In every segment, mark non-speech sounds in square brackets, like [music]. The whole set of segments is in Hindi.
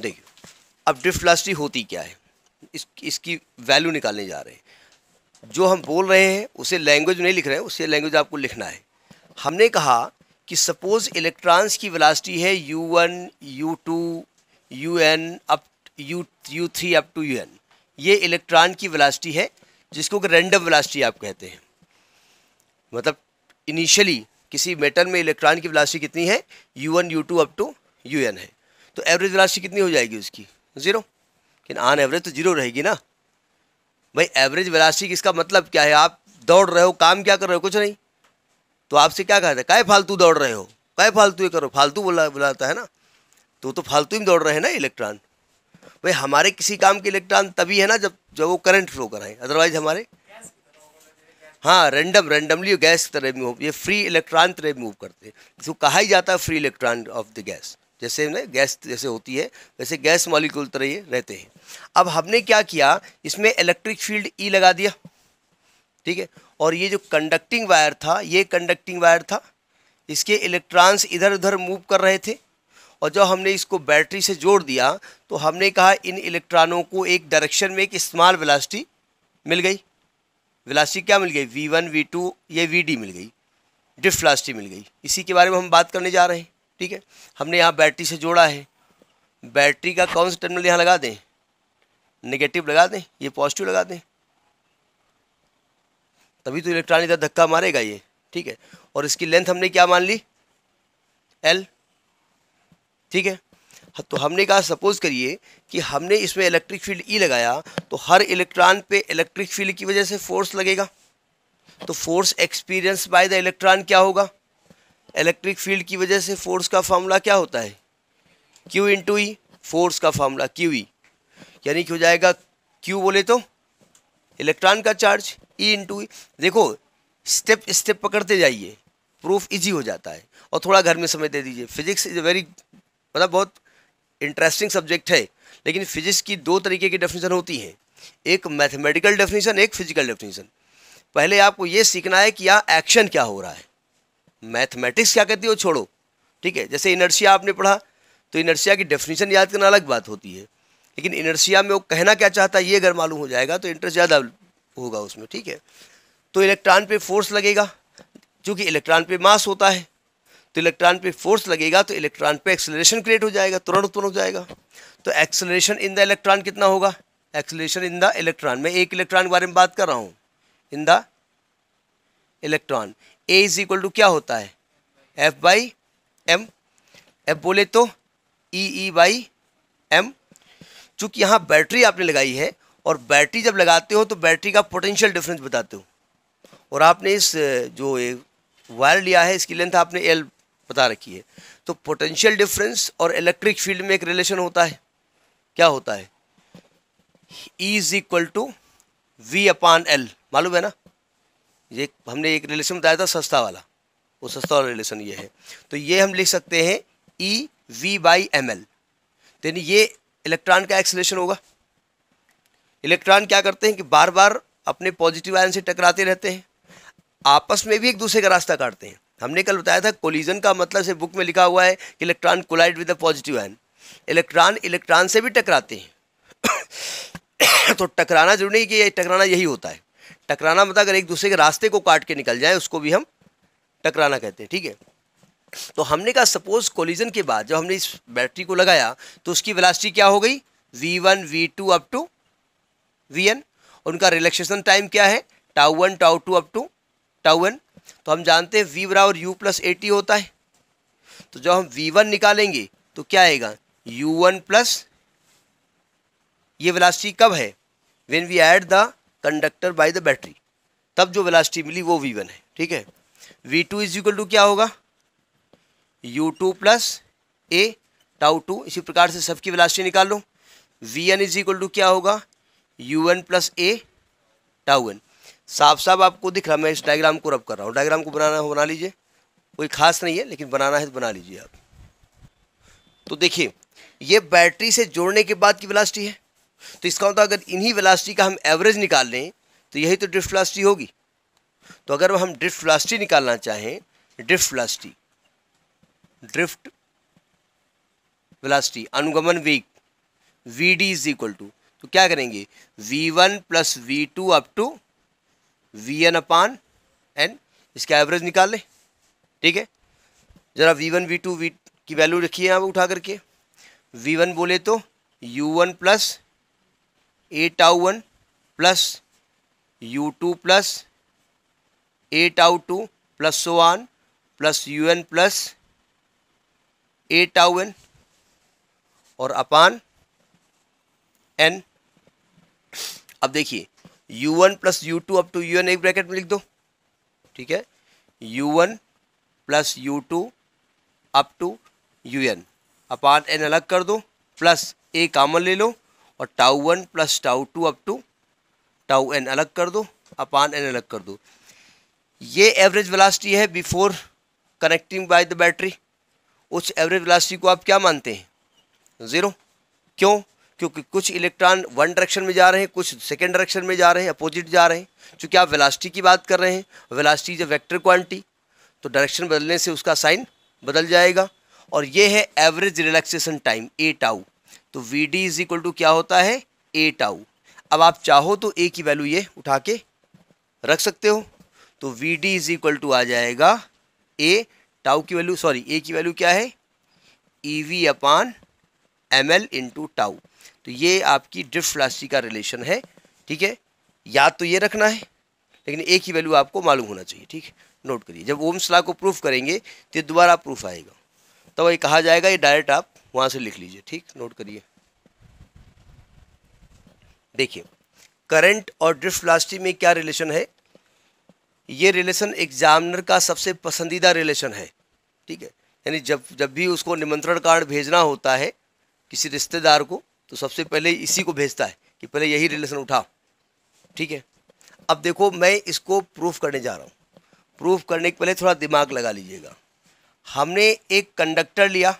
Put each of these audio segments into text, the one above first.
देखिए अब ड्रिफ्ट वेलोसिटी होती क्या है इस इसकी वैल्यू निकालने जा रहे हैं जो हम बोल रहे हैं उसे लैंग्वेज नहीं लिख रहे हैं उसे लैंग्वेज आपको लिखना है हमने कहा कि सपोज़ इलेक्ट्रॉन्स की वेलासिटी है u one u two u n up u u three up to u n ये इलेक्ट्रॉन की वेलासिटी है जिसको कि रैंडम वेलासिटी आप कहते हैं मतलब इनिशियली किसी मेटल में इलेक्ट्रॉन की वेलासिटी कितनी है u one u two up to u n है तो एवरेज वेलासिटी कितनी हो जाएगी उसकी ज़ीरो लेकिन ऑन एवरेज तो जीरो रहेगी ना भाई एवरेज वेलासिटी इसका मतलब क्या है आप दौड़ रहे हो काम क्या कर रहे हो कुछ नहीं तो आपसे क्या कहता है काय फालतू दौड़ रहे हो काय फालतू ये करो फालतू बोला बुलाता है ना तो तो फालतू में दौड़ रहे हैं ना इलेक्ट्रॉन भाई हमारे किसी काम के इलेक्ट्रॉन तभी है ना जब जब वो करंट फ्लो कराए अदरवाइज हमारे हाँ रेंडम रेंडमली गैस की तरह मूव ये फ्री इलेक्ट्रॉन तरह मूव करते हैं इसको कहा ही जाता है free electron of the gas जैसे ना गैस जैसे होती है वैसे गैस मॉलिक्यूल तरह ये रहते हैं अब हमने क्या किया इसमें इलेक्ट्रिक फील्ड ई लगा दिया ठीक है और ये जो कंडक्टिंग वायर था ये कंडक्टिंग वायर था इसके इलेक्ट्रॉन्स इधर उधर मूव कर रहे थे और जब हमने इसको बैटरी से जोड़ दिया तो हमने कहा इन इलेक्ट्रॉनों को एक डायरेक्शन में एक स्मॉल वेलासिटी मिल गई वेलासिटी क्या मिल गई वी वन वी टू ये वी डी मिल गई डिफ्ट वेलासिटी मिल गई इसी के बारे में हम बात करने जा रहे हैं ठीक है हमने यहाँ बैटरी से जोड़ा है बैटरी का कौन सा टर्मिनल यहाँ लगा दें नेगेटिव लगा दें ये पॉजिटिव लगा दें तभी तो इलेक्ट्रॉन इधर धक्का मारेगा ये ठीक है और इसकी लेंथ हमने क्या मान ली एल ठीक है हाँ, तो हमने कहा सपोज़ करिए कि हमने इसमें इलेक्ट्रिक फील्ड ई लगाया तो हर इलेक्ट्रॉन पे इलेक्ट्रिक फील्ड की वजह से फोर्स लगेगा तो force experience by the electron क्या होगा इलेक्ट्रिक फील्ड की वजह से फोर्स का फार्मूला क्या होता है क्यू टू ई फोर्स का फार्मूला क्यू ई यानी कि हो जाएगा क्यू बोले तो इलेक्ट्रॉन का चार्ज ई इंटू ई देखो स्टेप स्टेप पकड़ते जाइए प्रूफ इजी हो जाता है और थोड़ा घर में समय दे दीजिए फिजिक्स इज़ वेरी मतलब बहुत इंटरेस्टिंग सब्जेक्ट है लेकिन फिजिक्स की दो तरीके की डेफिनेशन होती हैं एक मैथमेटिकल डेफिनेशन एक फिजिकल डेफिनेशन पहले आपको ये सीखना है कि यहाँ एक्शन क्या हो रहा है मैथमेटिक्स क्या कहती है वो छोड़ो ठीक है जैसे इनर्शिया आपने पढ़ा तो इनर्शिया की डेफिनेशन याद करना अलग बात होती है लेकिन इनर्शिया में वो कहना क्या चाहता है ये अगर मालूम हो जाएगा तो इंटरेस्ट ज़्यादा होगा उसमें ठीक है तो इलेक्ट्रॉन पे फोर्स लगेगा क्योंकि इलेक्ट्रॉन पे मास होता है तो इलेक्ट्रॉन पे फोर्स लगेगा तो इलेक्ट्रॉन पे एक्सेलरेशन क्रिएट हो जाएगा तुरंत उत्पन्न हो जाएगा तो एक्सेलरेशन इन द इलेक्ट्रॉन कितना होगा एक्सेलरेशन इन द इलेक्ट्रॉन मैं एक इलेक्ट्रॉन के बारे में बात कर रहा हूँ in the electron a is equal to क्या होता है एफ बाई एम एफ बोले तो E e, E e by m चूँकि यहाँ बैटरी आपने लगाई है और बैटरी जब लगाते हो तो बैटरी का पोटेंशियल डिफरेंस बताते हो और आपने इस जो वायर लिया है इसकी लेंथ आपने एल बता रखी है तो पोटेंशियल डिफरेंस और इलेक्ट्रिक फील्ड में एक रिलेशन होता है क्या होता है E is equal to V upon l मालूम है ना ये हमने एक रिलेशन बताया था सस्ता वाला वो सस्ता वाला रिलेशन ये है तो ये हम लिख सकते हैं e V by m l यानी ये इलेक्ट्रॉन का एक्सलेशन होगा इलेक्ट्रॉन क्या करते हैं कि बार बार अपने पॉजिटिव आयन से टकराते रहते हैं आपस में भी एक दूसरे का रास्ता काटते हैं हमने कल बताया था कोलिजन का मतलब से बुक में लिखा हुआ है कि electron collide with the positive ion electron electron से भी टकराते हैं [coughs] तो टकराना जरूरी नहीं कि ये टकराना यही होता है टकराना मतलब अगर एक दूसरे के रास्ते को काट के निकल जाए उसको भी हम टकराना कहते हैं ठीक है तो हमने कहा सपोज कोलिजन के बाद जब हमने इस बैटरी को लगाया तो उसकी वेलासिटी क्या हो गई v one v two up to v n उनका रिलैक्सेशन टाइम क्या है tau one tau two up to tau n तो हम जानते हैं वी बराबर यू प्लस ए टी होता है तो जब हम वी वन निकालेंगे तो क्या आएगा यू वन प्लस ये वेलासिटी कब है when we add the conductor by the battery तब जो वेलासिटी मिली वो वी वन है ठीक है v two is equal to क्या होगा u two plus a tau two इसी प्रकार से सबकी वेलासिटी निकाल लो v n is equal to क्या होगा u n plus a tau n साफ साफ आपको दिख रहा मैं इस डायग्राम को रब कर रहा हूँ डायग्राम को बनाना हो बना लीजिए कोई खास नहीं है लेकिन बनाना है तो बना लीजिए आप तो देखिए ये बैटरी से जोड़ने के बाद की वेलासिटी है तो इसका मतलब अगर इन्हीं वेलासिटी का हम एवरेज निकाल लें तो यही तो ड्रिफ्ट फ्लास्टी होगी तो अगर हम ड्रिफ्ट फ्लास्टी निकालना चाहें ड्रिफ्ट फ्लास्टी ड्रिफ्ट वेलासिटी अनुगमन वीक v d is equal to तो क्या करेंगे v one plus v two up to v n upon n इसका एवरेज निकाल लें ठीक है ज़रा v one v two v की वैल्यू रखिए यहाँ पर उठा करके वी वन बोले तो u one plus a tau one plus u two plus a tau two plus so one plus you n plus a tau n और अपान एन अब देखिए u one plus u two up to u n एक ब्रैकेट में लिख दो ठीक है u one plus u two up to u n upon n अलग कर दो प्लस ए कामन ले लो और tau one plus tau two up to tau n अलग कर दो अपान एन अलग कर दो ये एवरेज वेलासिटी है before connecting bye the battery उस एवरेज वेलासिटी को आप क्या मानते हैं ज़ीरो क्यों क्योंकि कुछ इलेक्ट्रॉन वन डायरेक्शन में जा रहे हैं कुछ सेकेंड डायरेक्शन में जा रहे हैं अपोजिट जा रहे हैं चूँकि आप वेलासिटी की बात कर रहे हैं velocity is a vector quantity तो डायरेक्शन बदलने से उसका साइन बदल जाएगा और ये है average relaxation time a tau तो v d is equal to क्या होता है ए टाऊ अब आप चाहो तो ए की वैल्यू ये उठा के रख सकते हो तो v d is equal to आ जाएगा ए टाउ की वैल्यू सॉरी ए की वैल्यू क्या है e V upon m l to tau तो ये आपकी ड्रिफ्ट फ्लास्टी का रिलेशन है ठीक है याद तो ये रखना है लेकिन ए की वैल्यू आपको मालूम होना चाहिए ठीक है नोट करिए जब ओम्स लॉ को प्रूफ करेंगे तो दोबारा प्रूफ आएगा तब तो ये कहा जाएगा ये डायरेक्ट आप वहाँ से लिख लीजिए ठीक नोट करिए देखिए करंट और ड्रिफ्ट वेलोसिटी में क्या रिलेशन है ये रिलेशन एग्जामिनर का सबसे पसंदीदा रिलेशन है ठीक है यानी जब जब भी उसको निमंत्रण कार्ड भेजना होता है किसी रिश्तेदार को तो सबसे पहले इसी को भेजता है कि पहले यही रिलेशन उठाओ ठीक है अब देखो मैं इसको प्रूफ करने जा रहा हूँ प्रूफ करने के पहले थोड़ा दिमाग लगा लीजिएगा हमने एक कंडक्टर लिया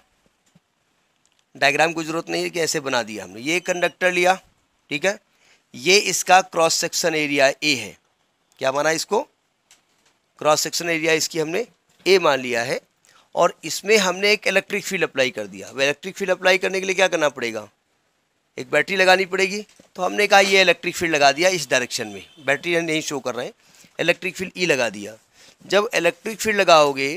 डायग्राम की जरूरत नहीं है कि ऐसे बना दिया हमने ये कंडक्टर लिया ठीक है ये इसका क्रॉस सेक्शन एरिया ए है क्या माना इसको क्रॉस सेक्शन एरिया इसकी हमने ए मान लिया है और इसमें हमने एक इलेक्ट्रिक फील्ड अप्लाई कर दिया अब इलेक्ट्रिक फील्ड अप्लाई करने के लिए क्या करना पड़ेगा एक बैटरी लगानी पड़ेगी तो हमने कहा ये इलेक्ट्रिक फील्ड लगा दिया इस डायरेक्शन में बैटरी नहीं शो कर रहे हैं इलेक्ट्रिक फील्ड ई लगा दिया जब इलेक्ट्रिक फील्ड लगाओगे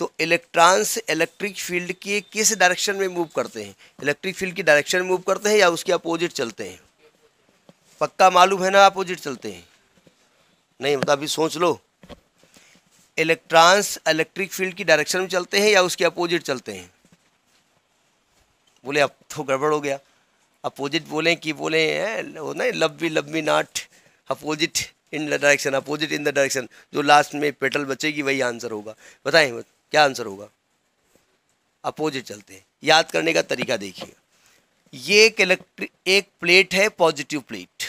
तो इलेक्ट्रॉन्स इलेक्ट्रिक फील्ड के किस डायरेक्शन में मूव करते हैं इलेक्ट्रिक फील्ड की डायरेक्शन में मूव करते हैं या उसके अपोजिट चलते हैं पक्का मालूम है ना अपोजिट चलते हैं नहीं बता मतलब अभी सोच लो इलेक्ट्रॉन्स इलेक्ट्रिक फील्ड की डायरेक्शन में चलते हैं या उसके अपोजिट चलते हैं बोले अब तो गड़बड़ हो गया अपोजिट बोलें कि बोले वो नहीं love be love be not opposite in the direction opposite in the direction जो लास्ट में पेटल बचेगी वही आंसर होगा बताएं बत। क्या आंसर होगा अपोजिट चलते हैं याद करने का तरीका देखिए ये एक इलेक्ट्रिक एक प्लेट है पॉजिटिव प्लेट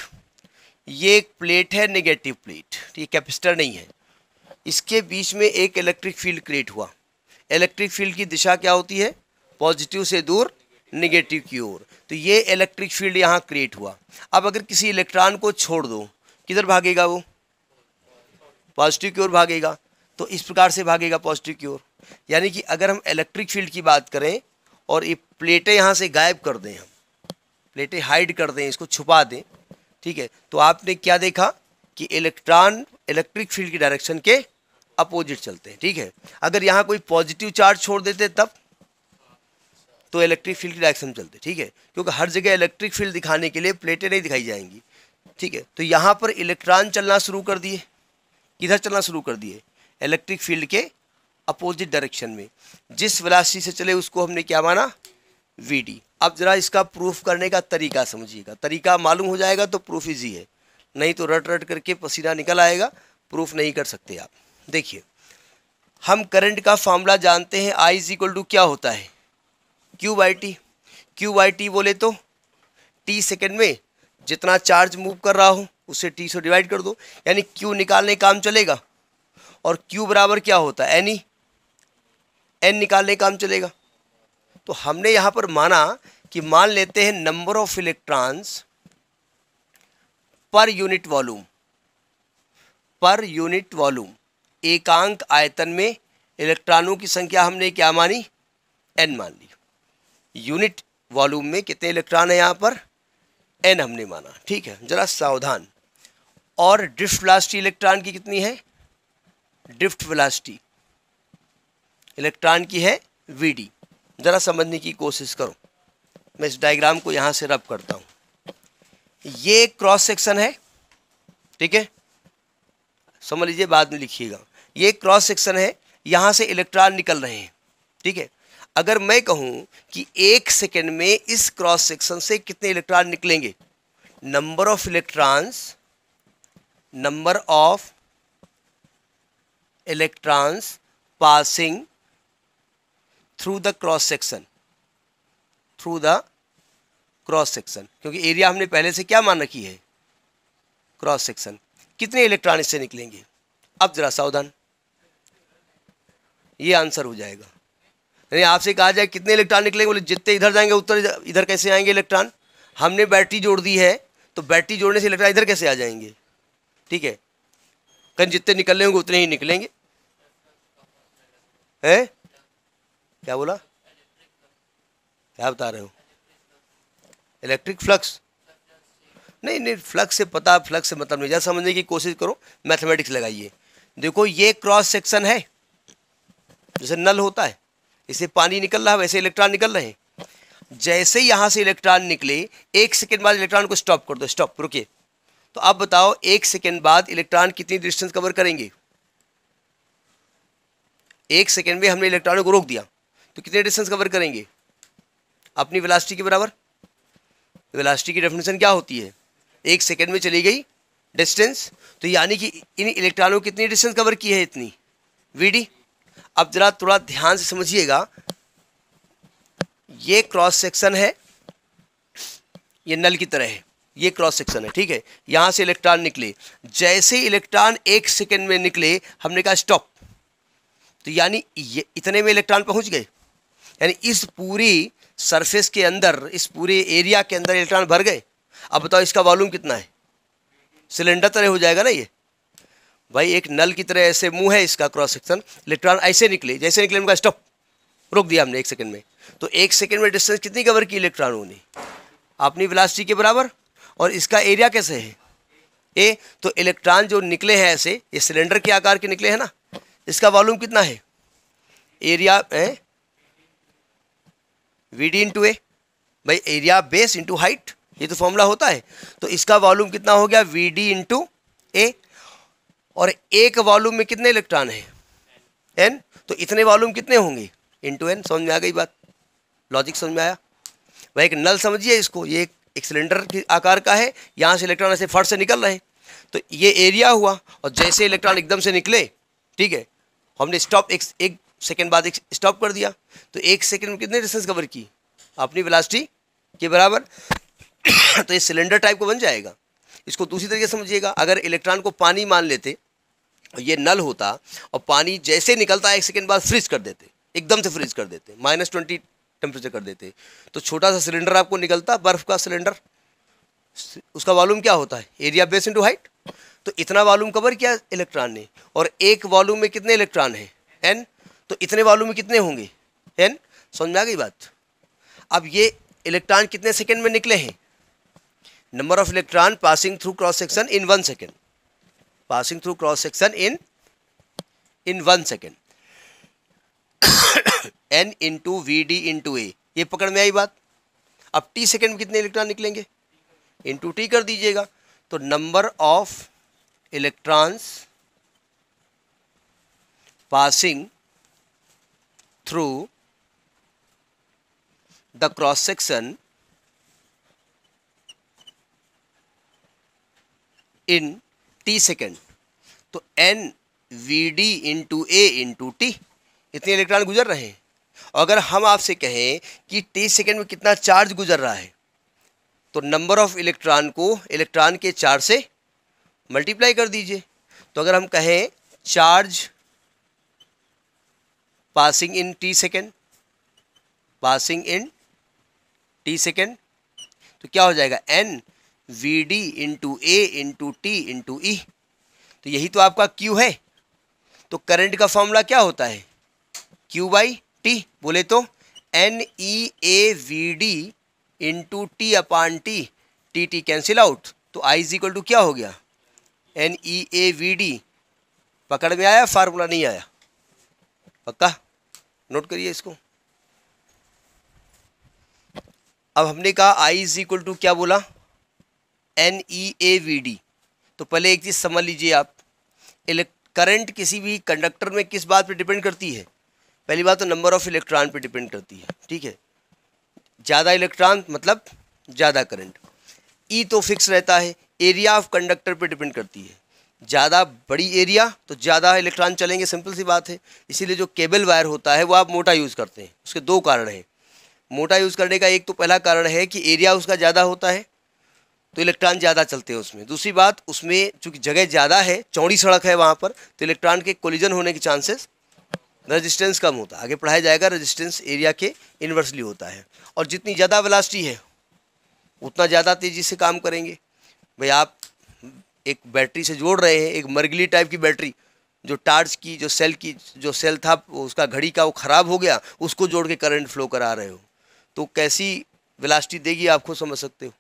ये एक प्लेट है नेगेटिव प्लेट ये कैपेसिटर नहीं है इसके बीच में एक इलेक्ट्रिक फील्ड क्रिएट हुआ इलेक्ट्रिक फील्ड की दिशा क्या होती है पॉजिटिव से दूर नेगेटिव की ओर तो ये इलेक्ट्रिक फील्ड यहाँ क्रिएट हुआ अब अगर किसी इलेक्ट्रॉन को छोड़ दो किधर भागेगा वो पॉजिटिव की ओर भागेगा तो इस प्रकार से भागेगा पॉजिटिव की ओर यानी कि अगर हम इलेक्ट्रिक फील्ड की बात करें और ये प्लेटें यहाँ से गायब कर दें हम प्लेटें हाइड कर दें इसको छुपा दें ठीक है तो आपने क्या देखा कि इलेक्ट्रॉन इलेक्ट्रिक फील्ड की डायरेक्शन के अपोजिट चलते हैं ठीक है अगर यहाँ कोई पॉजिटिव चार्ज छोड़ देते तब तो इलेक्ट्रिक फील्ड की डायरेक्शन चलते ठीक है क्योंकि हर जगह इलेक्ट्रिक फील्ड दिखाने के लिए प्लेटें नहीं दिखाई जाएंगी ठीक है तो यहाँ पर इलेक्ट्रॉन चलना शुरू कर दिए किधर चलना शुरू कर दिए इलेक्ट्रिक फील्ड के अपोजिट डायरेक्शन में जिस वेलासिटी से चले उसको हमने क्या माना वी डी अब ज़रा इसका प्रूफ करने का तरीका समझिएगा तरीका मालूम हो जाएगा तो प्रूफ ईजी है नहीं तो रट रट करके पसीना निकल आएगा प्रूफ नहीं कर सकते आप देखिए हम करंट का फार्मूला जानते हैं आई इज इक्वल टू क्या होता है q by t q by t बोले तो टी सेकेंड में जितना चार्ज मूव कर रहा हो उसे टी से डिवाइड कर दो यानी क्यू निकालने काम चलेगा और क्यू बराबर क्या होता है एनी एन निकालने काम चलेगा तो हमने यहाँ पर माना कि मान लेते हैं number of electrons per unit volume per unit volume एकांक आयतन में इलेक्ट्रॉनों की संख्या हमने क्या मानी एन मान ली यूनिट वॉल्यूम में कितने इलेक्ट्रॉन है यहाँ पर एन हमने माना ठीक है ज़रा सावधान और ड्रिफ्ट वेलोसिटी इलेक्ट्रॉन की कितनी है ड्रिफ्ट वेलोसिटी इलेक्ट्रॉन की है वी डी ज़रा समझने की कोशिश करो मैं इस डायग्राम को यहाँ से रब करता हूँ ये क्रॉस सेक्शन है ठीक है समझ लीजिए बाद में लिखिएगा ये क्रॉस सेक्शन है यहाँ से इलेक्ट्रॉन निकल रहे हैं ठीक है अगर मैं कहूँ कि एक सेकेंड में इस क्रॉस सेक्शन से कितने इलेक्ट्रॉन निकलेंगे number of electrons number of electrons passing through the cross section through the cross section क्योंकि एरिया हमने पहले से क्या मान रखी है क्रॉस सेक्शन कितने इलेक्ट्रॉन इससे निकलेंगे अब जरा सावधान ये आंसर हो जाएगा यानी आपसे कहा जाए कितने इलेक्ट्रॉन निकलेंगे बोले जितने इधर जाएंगे उत्तर इधर कैसे आएंगे इलेक्ट्रॉन हमने बैटरी जोड़ दी है तो बैटरी जोड़ने से इलेक्ट्रॉन इधर कैसे आ जाएंगे ठीक है कहीं जितने निकलने होंगे उतने ही निकलेंगे है क्या बोला क्या बता रहे हो इलेक्ट्रिक फ्लक्स नहीं नहीं फ्लक्स से पता फ्लक्स से मतलब नहीं ज़्यादा समझने की कोशिश करो मैथमेटिक्स लगाइए देखो ये क्रॉस सेक्शन है जैसे नल होता है इसे पानी निकल रहा है वैसे इलेक्ट्रॉन निकल रहे हैं जैसे यहां से इलेक्ट्रॉन निकले एक सेकेंड बाद इलेक्ट्रॉन को स्टॉप कर दो स्टॉप रुकिए तो अब बताओ एक सेकेंड बाद इलेक्ट्रॉन कितनी डिस्टेंस कवर करेंगे एक सेकेंड में हमने इलेक्ट्रॉन को रोक दिया तो कितने डिस्टेंस कवर करेंगे अपनी वेलासिटी के बराबर वेलासिटी तो की डेफिनेशन क्या होती है एक सेकेंड में चली गई डिस्टेंस तो यानी कि इन इलेक्ट्रॉनों की कितनी डिस्टेंस कवर की है इतनी वी अब ज़रा थोड़ा ध्यान से समझिएगा ये क्रॉस सेक्शन है ये नल की तरह है ये क्रॉस सेक्शन है ठीक है यहां से इलेक्ट्रॉन निकले जैसे इलेक्ट्रॉन एक सेकेंड में निकले हमने कहा स्टॉप तो यानी इतने में इलेक्ट्रॉन पहुंच गए यानी इस पूरी सरफेस के अंदर इस पूरे एरिया के अंदर इलेक्ट्रॉन भर गए अब बताओ इसका वॉल्यूम कितना है सिलेंडर तरह हो जाएगा ना ये भाई एक नल की तरह ऐसे मुंह है इसका क्रॉस सेक्शन इलेक्ट्रॉन ऐसे निकले जैसे निकले उनका स्टॉप रोक दिया हमने एक सेकंड में तो एक सेकंड में डिस्टेंस कितनी कवर की इलेक्ट्रॉन होनी अपनी विलासिटी के बराबर और इसका एरिया कैसे है ए तो इलेक्ट्रॉन जो निकले हैं ऐसे ये सिलेंडर के आकार के निकले हैं ना इसका वॉल्यूम कितना है एरिया है वी डी इंटू ए भाई एरिया बेस इंटू हाइट ये तो फॉर्मूला होता है तो इसका वॉल्यूम कितना हो गया वी डी इंटू ए और एक वॉल्यूम में कितने इलेक्ट्रॉन है एन तो इतने वॉल्यूम कितने होंगे इंटू एन समझ में आ गई बात लॉजिक समझ में आया भाई एक नल समझिए इसको ये एक एक सिलेंडर के आकार का है यहाँ से इलेक्ट्रॉन ऐसे फट से निकल रहे तो ये एरिया हुआ और जैसे इलेक्ट्रॉन एकदम से निकले ठीक है हमने स्टॉप एक, एक सेकेंड बाद एक स्टॉप कर दिया तो एक सेकेंड में कितने डिस्टेंस कवर की अपनी वेलासिटी के बराबर [coughs] तो ये सिलेंडर टाइप का बन जाएगा इसको दूसरी तरीके से समझिएगा अगर इलेक्ट्रॉन को पानी मान लेते और ये नल होता और पानी जैसे निकलता एक सेकेंड बाद फ्रीज कर देते एकदम से फ्रीज कर देते माइनस ट्वेंटी टेम्परेचर कर देते तो छोटा सा सिलेंडर आपको निकलता बर्फ़ का सिलेंडर उसका वॉल्यूम क्या होता है एरिया बेस इंटू हाइट तो इतना वॉल्यूम कवर किया इलेक्ट्रॉन ने और एक वॉल्यूम में कितने इलेक्ट्रॉन हैं एन तो इतने वॉल्यूम में कितने होंगे एन समझ में आ गई बात अब ये इलेक्ट्रॉन कितने सेकेंड में निकले हैं number of electron passing through cross section in one second passing through cross section in in one second n into v d into a ये पकड़ में आई बात अब टी सेकेंड में कितने इलेक्ट्रॉन निकलेंगे इन टू टी कर दीजिएगा तो number of electrons passing through the cross section in t second तो n v d into a into t इतने इलेक्ट्रॉन गुजर रहे हैं अगर हम आपसे कहें कि टी सेकेंड में कितना चार्ज गुजर रहा है तो नंबर ऑफ इलेक्ट्रॉन को इलेक्ट्रॉन के चार्ज से मल्टीप्लाई कर दीजिए तो अगर हम कहें charge passing in t second passing in t second तो क्या हो जाएगा n v d into a into t into e तो यही तो आपका Q है तो करंट का फॉर्मूला क्या होता है Q बाई टी बोले तो n e a v d into t upon t t t cancel out तो आई इज इक्वल टू क्या हो गया n e a v d पकड़ में आया फार्मूला नहीं आया पक्का नोट करिए इसको अब हमने कहा आई इज इक्वल टू क्या बोला n e a v d तो पहले एक चीज़ समझ लीजिए आप करंट किसी भी कंडक्टर में किस बात पे डिपेंड करती है पहली बात तो नंबर ऑफ इलेक्ट्रॉन पे डिपेंड करती है ठीक है ज़्यादा इलेक्ट्रॉन मतलब ज़्यादा करंट ई e तो फिक्स रहता है एरिया ऑफ कंडक्टर पे डिपेंड करती है ज़्यादा बड़ी एरिया तो ज़्यादा इलेक्ट्रॉन चलेंगे सिंपल सी बात है इसीलिए जो केबल वायर होता है वो आप मोटा यूज़ करते हैं उसके दो कारण हैं मोटा यूज़ करने का एक तो पहला कारण है कि एरिया उसका ज़्यादा होता है तो इलेक्ट्रॉन ज़्यादा चलते हैं उसमें दूसरी बात उसमें चूँकि जगह ज़्यादा है चौड़ी सड़क है वहाँ पर तो इलेक्ट्रॉन के कोलिजन होने के चांसेस रजिस्टेंस कम होता है आगे पढ़ाया जाएगा रजिस्टेंस एरिया के इन्वर्सली होता है और जितनी ज़्यादा वेलासिटी है उतना ज़्यादा तेज़ी से काम करेंगे भाई आप एक बैटरी से जोड़ रहे हैं एक मरगली टाइप की बैटरी जो टार्च की जो सेल की जो सेल था उसका घड़ी का वो ख़राब हो गया उसको जोड़ के करंट फ्लो करा रहे हो तो कैसी वेलासिटी देगी आप खुद समझ सकते हो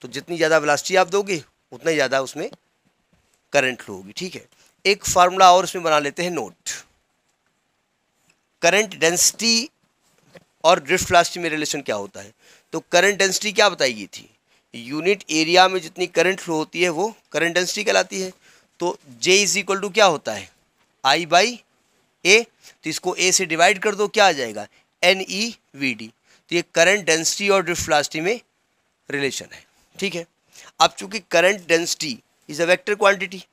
तो जितनी ज़्यादा वेलासिटी आप दोगे उतना ही ज़्यादा उसमें करंट फ्लो होगी ठीक है एक फार्मूला और इसमें बना लेते हैं नोट करंट डेंसिटी और ड्रिफ्ट फ्लास्टी में रिलेशन क्या होता है तो करंट डेंसिटी क्या बताई गई थी यूनिट एरिया में जितनी करंट फ्लो होती है वो करंट डेंसिटी कहलाती है तो जे इज इक्वल टू क्या होता है आई बाई ए तो इसको ए से डिवाइड कर दो क्या आ जाएगा एन ई वी डी तो ये करंट डेंसिटी और ड्रिफ्ट वेलोसिटी में रिलेशन है ठीक है अब चूंकि current density is a vector quantity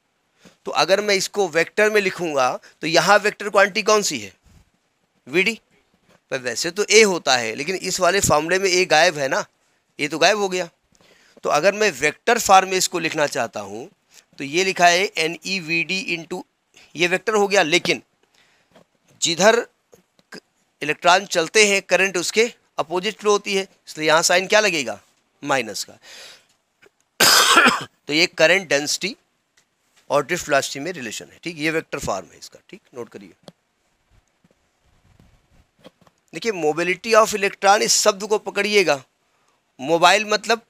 तो अगर मैं इसको वेक्टर में लिखूंगा तो यहाँ वेक्टर क्वांटिटी कौन सी है वी डी वैसे तो ए होता है लेकिन इस वाले फॉर्मूले में ए गायब है ना ए तो गायब हो गया तो अगर मैं वेक्टर फार्म में इसको लिखना चाहता हूँ तो ये लिखा है n e v d to ये वैक्टर हो गया लेकिन जिधर इलेक्ट्रॉन चलते हैं करंट उसके अपोजिट फ्लो होती है इसलिए यहाँ साइन क्या लगेगा माइनस का [coughs] तो ये करंट डेंसिटी और ड्रिफ्ट वेलोसिटी में रिलेशन है ठीक ये वेक्टर फार्म है इसका ठीक नोट करिए देखिए मोबिलिटी ऑफ इलेक्ट्रॉन इस शब्द को पकड़िएगा मोबाइल मतलब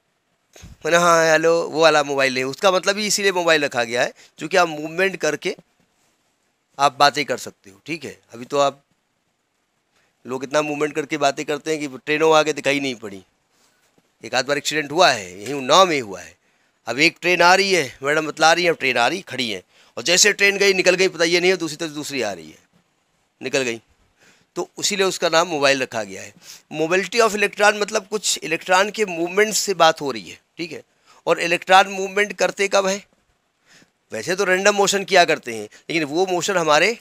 मैंने हाँ हेलो वो वाला मोबाइल है उसका मतलब ही इसीलिए मोबाइल रखा गया है क्योंकि आप मूवमेंट करके आप बातें कर सकते हो ठीक है अभी तो आप लोग इतना मूवमेंट करके बातें करते हैं कि ट्रेनों आगे दिखाई नहीं पड़ी एक आध बार एक्सीडेंट हुआ है यहीं उन्नाव में हुआ है अब एक ट्रेन आ रही है मैडम बतला रही है ट्रेन आ रही खड़ी है और जैसे ट्रेन गई निकल गई पता ये नहीं है दूसरी तरफ दूसरी आ रही है निकल गई तो उसीलिए उसका नाम मोबाइल रखा गया है मोबिलिटी ऑफ इलेक्ट्रॉन मतलब कुछ इलेक्ट्रॉन के मूवमेंट से बात हो रही है ठीक है और इलेक्ट्रॉन मूवमेंट करते कब है वैसे तो रेंडम मोशन किया करते हैं लेकिन वो मोशन हमारे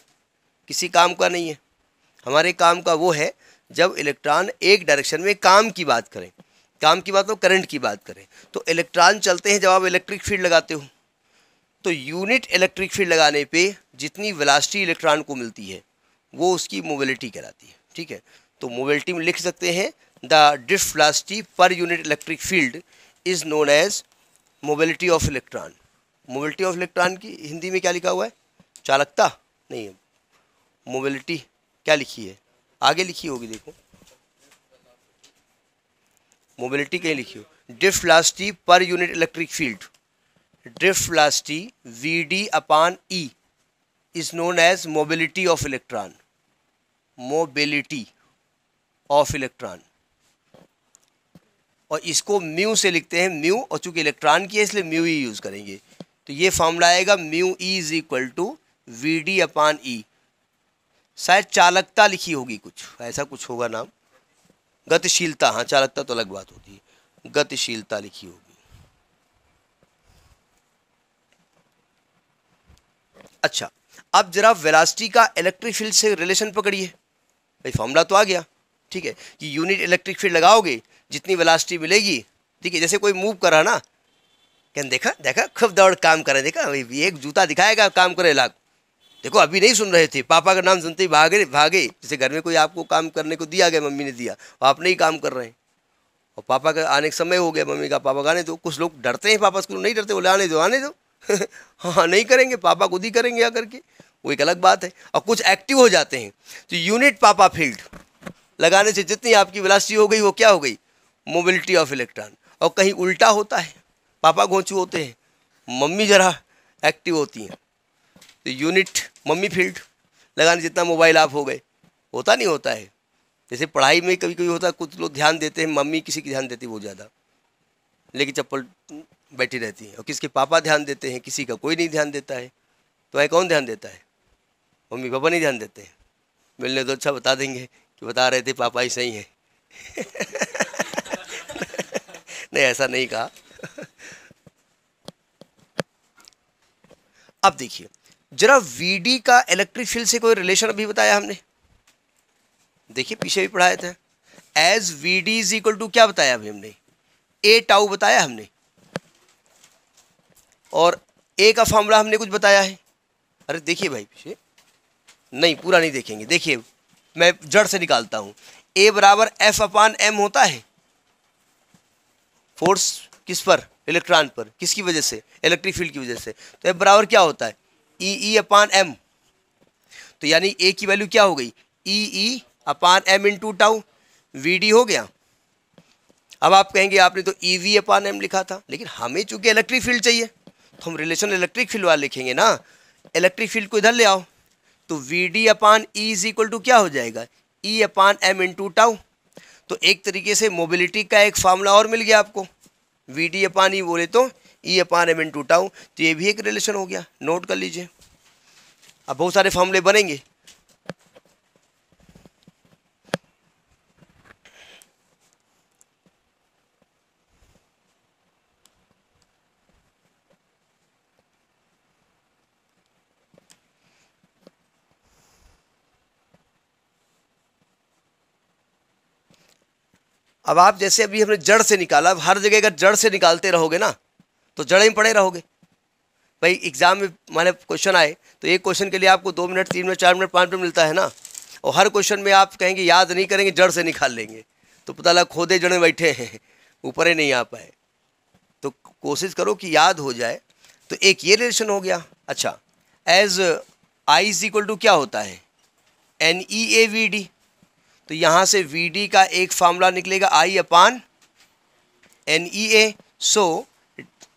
किसी काम का नहीं है हमारे काम का वो है जब इलेक्ट्रॉन एक डायरेक्शन में काम की बात करें काम की बात हो तो करंट की बात करें तो इलेक्ट्रॉन चलते हैं जब आप इलेक्ट्रिक फील्ड लगाते हो तो यूनिट इलेक्ट्रिक फील्ड लगाने पे जितनी वेलासिटी इलेक्ट्रॉन को मिलती है वो उसकी मोबिलिटी कराती है ठीक है तो मोबिलिटी में लिख सकते हैं the drift velocity per unit electric field is known as mobility of electron mobility of electron की हिंदी में क्या लिखा हुआ है चालकता नहीं है मोबिलिटी क्या लिखी है आगे लिखी होगी देखो मोबिलिटी कहीं लिखी हो drift velocity per unit electric field drift velocity v d upon E is known as mobility of electron mobility of electron और इसको म्यू से लिखते हैं म्यू और चूंकि इलेक्ट्रॉन की है इसलिए म्यू ही यूज़ करेंगे तो ये फॉर्मूला आएगा mu e is equal to v d upon E शायद चालकता लिखी होगी कुछ ऐसा कुछ होगा नाम गतिशीलता हाँ चालकता तो अलग बात होती है गतिशीलता लिखी होगी अच्छा अब जरा वेलासिटी का इलेक्ट्रिक फील्ड से रिलेशन पकड़िए भाई फॉर्मूला तो आ गया ठीक है कि यूनिट इलेक्ट्रिक फील्ड लगाओगे जितनी वेलासिटी मिलेगी ठीक है जैसे कोई मूव करा ना कहें देखा देखा खूब दौड़ काम करे देखा भाई एक जूता दिखाएगा काम करे लाख देखो अभी नहीं सुन रहे थे पापा का नाम सुनते ही भागे भागे जैसे घर में कोई आपको काम करने को दिया गया मम्मी ने दिया और आप नहीं काम कर रहे हैं और पापा का आने का समय हो गया मम्मी का पापा का आने दो कुछ लोग डरते हैं पापा स्कूल नहीं डरते बोले आने दो आने दो [laughs] हाँ, हाँ नहीं करेंगे पापा खुद ही करेंगे आकर करके वो एक अलग बात है और कुछ एक्टिव हो जाते हैं तो यूनिट पापा फील्ड लगाने से जितनी आपकी विलासिटी हो गई वो क्या हो गई मोबिलिटी ऑफ इलेक्ट्रॉन और कहीं उल्टा होता है पापा घोंचू होते हैं मम्मी ज़रा एक्टिव होती हैं तो यूनिट मम्मी फील्ड लगाने जितना मोबाइल आप हो गए होता नहीं होता है जैसे पढ़ाई में कभी कभी होता है कुछ लोग ध्यान देते हैं मम्मी किसी की ध्यान देती है वो ज़्यादा लेकिन चप्पल बैठी रहती है और किसके पापा ध्यान देते हैं किसी का कोई नहीं ध्यान देता है तो वह कौन ध्यान देता है मम्मी पापा नहीं ध्यान देते मिलने तो अच्छा बता देंगे कि बता रहे थे पापा ही सही हैं [laughs] नहीं ऐसा नहीं कहा अब देखिए जरा वीडी का इलेक्ट्रिक फील्ड से कोई रिलेशन अभी बताया हमने देखिए पीछे भी पढ़ाए थे as v d is equal to क्या बताया अभी हमने ए टाउ बताया हमने और ए का फॉर्मूला हमने कुछ बताया है अरे देखिए भाई पीछे नहीं पूरा नहीं देखेंगे देखिए मैं जड़ से निकालता हूँ ए बराबर एफ अपान एम होता है फोर्स किस पर इलेक्ट्रॉन पर किसकी वजह से इलेक्ट्रिक फील्ड की वजह से तो एफ बराबर क्या होता है E e E e upon m तो यानी ए की वैल्यू क्या हो गई E e E upon m into tau v d हो गया अब आप कहेंगे आपने तो ई वी अपान एम लिखा था लेकिन हमें चूंकि इलेक्ट्रिक फील्ड चाहिए तो हम रिलेशन इलेक्ट्रिक फील्ड वाला लिखेंगे ना इलेक्ट्रिक फील्ड को इधर ले आओ तो v d upon E is equal to क्या हो जाएगा E e upon m into tau तो एक तरीके से मोबिलिटी का एक फार्मूला और मिल गया आपको v d upon E e बोले तो E e upon m into tau तो ये भी एक रिलेशन हो गया नोट कर लीजिए अब बहुत सारे फार्मूले बनेंगे अब आप जैसे अभी हमने जड़ से निकाला अब हर जगह अगर जड़ से निकालते रहोगे ना तो जड़ ही पड़े रहोगे भाई एग्ज़ाम में माने क्वेश्चन आए तो एक क्वेश्चन के लिए आपको दो मिनट तीन मिनट चार मिनट पाँच मिनट मिलता है ना और हर क्वेश्चन में आप कहेंगे याद नहीं करेंगे जड़ से निकाल लेंगे तो पता लगा खोदे जड़े बैठे हैं ऊपर ही नहीं आ पाए तो कोशिश करो कि याद हो जाए तो एक ये रिलेशन हो गया अच्छा as I is equal to क्या होता है n e a v d तो यहाँ से वी डी का एक फार्मूला निकलेगा आई अपान एन ई ए सो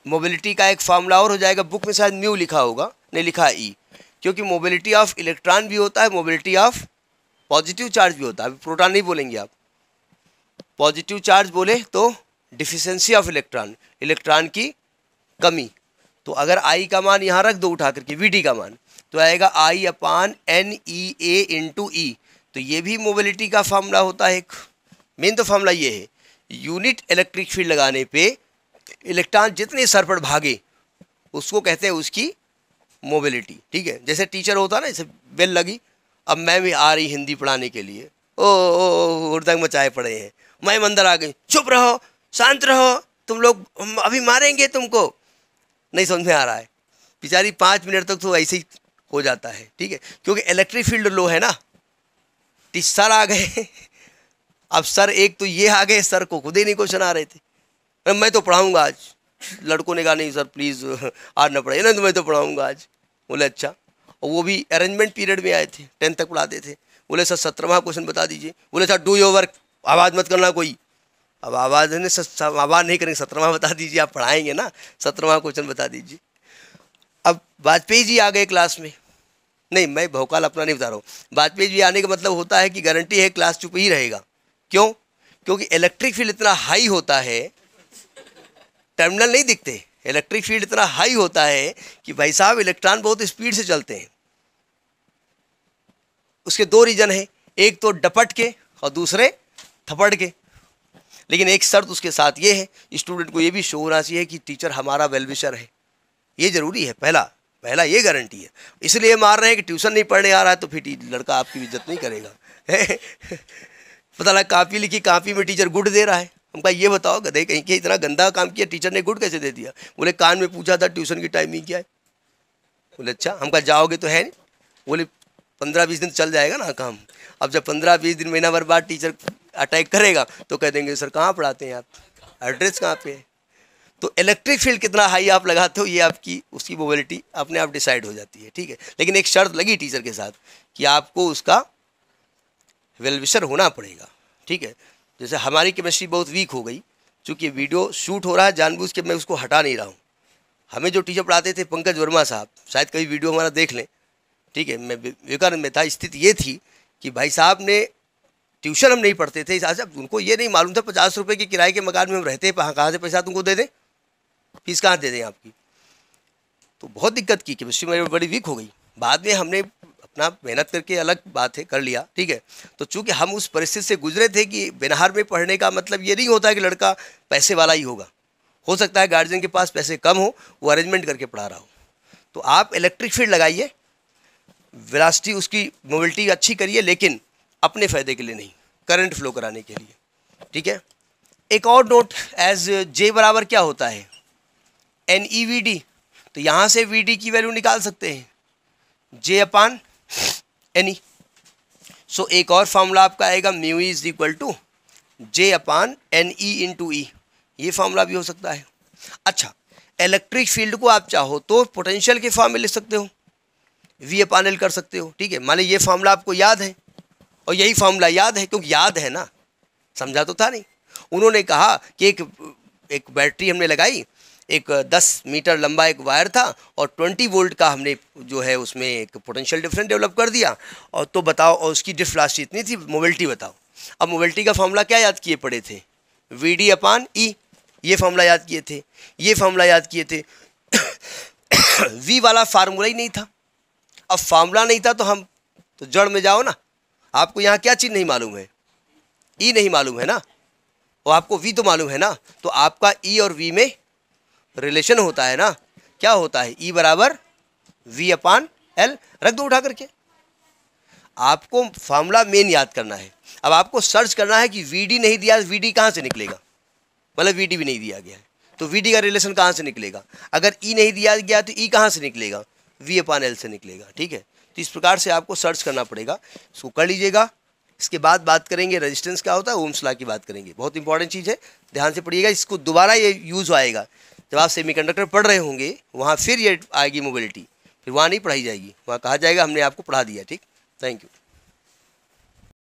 मोबिलिटी का एक फार्मूला और हो जाएगा बुक में शायद म्यू लिखा होगा नहीं लिखा ई e. क्योंकि मोबिलिटी ऑफ इलेक्ट्रॉन भी होता है मोबिलिटी ऑफ पॉजिटिव चार्ज भी होता है अभी प्रोटॉन नहीं बोलेंगे आप पॉजिटिव चार्ज बोले तो डिफिशेंसी ऑफ इलेक्ट्रॉन इलेक्ट्रॉन की कमी तो अगर आई का मान यहाँ रख दो उठा करके वी डी का मान तो आएगा आई अपान एन ई ए इंटू ई तो ये भी मोबिलिटी का फार्मूला होता है एक मेन तो फार्मूला ये है यूनिट इलेक्ट्रिक फील्ड लगाने पे इलेक्ट्रॉन जितने सर पर भागे उसको कहते हैं उसकी मोबिलिटी ठीक है जैसे टीचर होता ना जैसे बेल लगी अब मैं भी आ रही हिंदी पढ़ाने के लिए ओ ओ तक मचाए पड़े हैं मैं अंदर आ गई चुप रहो शांत रहो तुम लोग अभी मारेंगे तुमको नहीं समझ में आ रहा है बेचारी पाँच मिनट तक तो ऐसे ही हो जाता है ठीक है क्योंकि इलेक्ट्रिक फील्ड लो है ना कि सर आ गए अब सर एक तो ये आ गए सर को खुद ही नहीं क्वेश्चन आ रहे थे मैं तो पढ़ाऊँगा आज लड़कों ने कहा नहीं सर प्लीज़ आज ना पढ़ाइए ना तो मैं तो पढ़ाऊँगा आज बोले अच्छा और वो भी अरेंजमेंट पीरियड में आए थे टेंथ तक पढ़ाते थे बोले सर सत्रहवा क्वेश्चन बता दीजिए बोले सर डू योर वर्क आवाज़ मत करना कोई अब आवाज़ नहीं आवाज़ नहीं करेंगे सत्रहवा बता दीजिए आप पढ़ाएंगे ना सत्रहवा क्वेश्चन बता दीजिए अब वाजपेयी जी आ गए क्लास में नहीं मैं भोकाल अपना नहीं बता रहा हूँ वाजपेयी जी आने का मतलब होता है कि गारंटी है क्लास चुप ही रहेगा क्यों क्योंकि इलेक्ट्रिक फील्ड इतना हाई होता है टर्मिनल नहीं दिखते इलेक्ट्रिक फील्ड इतना हाई होता है कि भाई साहब इलेक्ट्रॉन बहुत स्पीड से चलते हैं उसके दो रीज़न हैं एक तो डपट के और दूसरे थपड़ के लेकिन एक शर्त उसके साथ ये है स्टूडेंट को ये भी शो होना चाहिए कि टीचर हमारा वेलविशर है ये ज़रूरी है पहला पहला ये गारंटी है इसलिए मार रहे हैं कि ट्यूशन नहीं पढ़ने आ रहा है तो फिर लड़का आपकी इज्जत नहीं करेगा पता लगा कापी लिखी कापी में टीचर गुड दे रहा है हम कहा ये बताओ गधे कहीं के इतना गंदा काम किया टीचर ने गुड कैसे दे दिया बोले कान में पूछा था ट्यूशन की टाइमिंग क्या है बोले अच्छा हम कहा जाओगे तो है नहीं बोले पंद्रह बीस दिन चल जाएगा ना काम अब जब पंद्रह बीस दिन महीना भर बाद टीचर अटैक करेगा तो कह देंगे सर कहाँ पढ़ाते हैं आप एड्रेस कहाँ पे है तो इलेक्ट्रिक फील्ड कितना हाई आप लगाते हो ये आपकी उसकी मोबिलिटी अपने आप डिसाइड हो जाती है ठीक है लेकिन एक शर्त लगी टीचर के साथ कि आपको उसका वेलविशर होना पड़ेगा ठीक है जैसे हमारी केमिस्ट्री बहुत वीक हो गई चूँकि वीडियो शूट हो रहा है जानबूझ के मैं उसको हटा नहीं रहा हूँ हमें जो टीचर पढ़ाते थे पंकज वर्मा साहब शायद कभी वीडियो हमारा देख लें ठीक है मैं विवेकानंद में था स्थिति ये थी कि भाई साहब ने ट्यूशन हम नहीं पढ़ते थे साहब उनको ये नहीं मालूम था पचास रुपये के किराए के मकान में हम रहते हैं कहाँ से पैसा तुमको दे दें फीस कहाँ दे दें आपकी तो बहुत दिक्कत की केमिस्ट्री मेरी बड़ी वीक हो गई बाद में हमने अपना मेहनत करके अलग बात है कर लिया ठीक है तो चूंकि हम उस परिस्थिति से गुजरे थे कि बेनहार में पढ़ने का मतलब ये नहीं होता कि लड़का पैसे वाला ही होगा हो सकता है गार्जियन के पास पैसे कम हो वो अरेंजमेंट करके पढ़ा रहा हो तो आप इलेक्ट्रिक फील्ड लगाइए वेलासिटी उसकी मोबिलिटी अच्छी करिए लेकिन अपने फ़ायदे के लिए नहीं करंट फ्लो कराने के लिए ठीक है एक और नोट एज जे बराबर क्या होता है एन ई वी डी तो यहाँ से वी डी की वैल्यू निकाल सकते हैं जे अपान एन ई सो एक और फार्मूला आपका आएगा mu is equal to J upon n e into E ये फार्मूला भी हो सकता है अच्छा इलेक्ट्रिक फील्ड को आप चाहो तो पोटेंशियल के फॉर्म में लिख सकते हो वी अपान एल कर सकते हो ठीक है मान ली ये फार्मूला आपको याद है और यही फार्मूला याद है क्योंकि याद है ना समझा तो था नहीं उन्होंने कहा कि एक एक बैटरी हमने लगाई एक 10 मीटर लंबा एक वायर था और 20 वोल्ट का हमने जो है उसमें एक पोटेंशियल डिफरेंस डेवलप कर दिया और तो बताओ और उसकी डिफ्लास्टी इतनी थी मोबिलिटी बताओ अब मोबिलिटी का फॉर्मूला क्या याद किए पड़े थे v d upon E e, ये फॉर्मूला याद किए थे ये फार्मूला याद किए थे वी [coughs] वाला फार्मूला ही नहीं था अब फार्मूला नहीं था तो हम तो जड़ में जाओ ना आपको यहाँ क्या चीज़ नहीं मालूम है ई e नहीं मालूम है ना और आपको वी तो मालूम है ना तो आपका ई e और वी में रिलेशन होता है ना क्या होता है ई e बराबर वी अपान एल रख दो उठा करके आपको फार्मूला मेन याद करना है अब आपको सर्च करना है कि वी डी नहीं दिया वी डी कहाँ से निकलेगा मतलब वी डी भी नहीं दिया गया है तो वी डी का रिलेशन कहाँ से निकलेगा अगर ई e नहीं दिया गया तो ई e कहाँ से निकलेगा वी अपान एल से निकलेगा ठीक है तो इस प्रकार से आपको सर्च करना पड़ेगा इसको कर लीजिएगा इसके बाद बात करेंगे रेजिस्टेंस क्या होता है ओम्सला की बात करेंगे बहुत इंपॉर्टेंट चीज़ है ध्यान से पढ़िएगा इसको दोबारा ये यूज़ आएगा जब आप सेमी कंडक्टर पढ़ रहे होंगे वहाँ फिर ये आएगी मोबिलिटी फिर वहाँ नहीं पढ़ाई जाएगी वहाँ कहा जाएगा हमने आपको पढ़ा दिया ठीक थैंक यू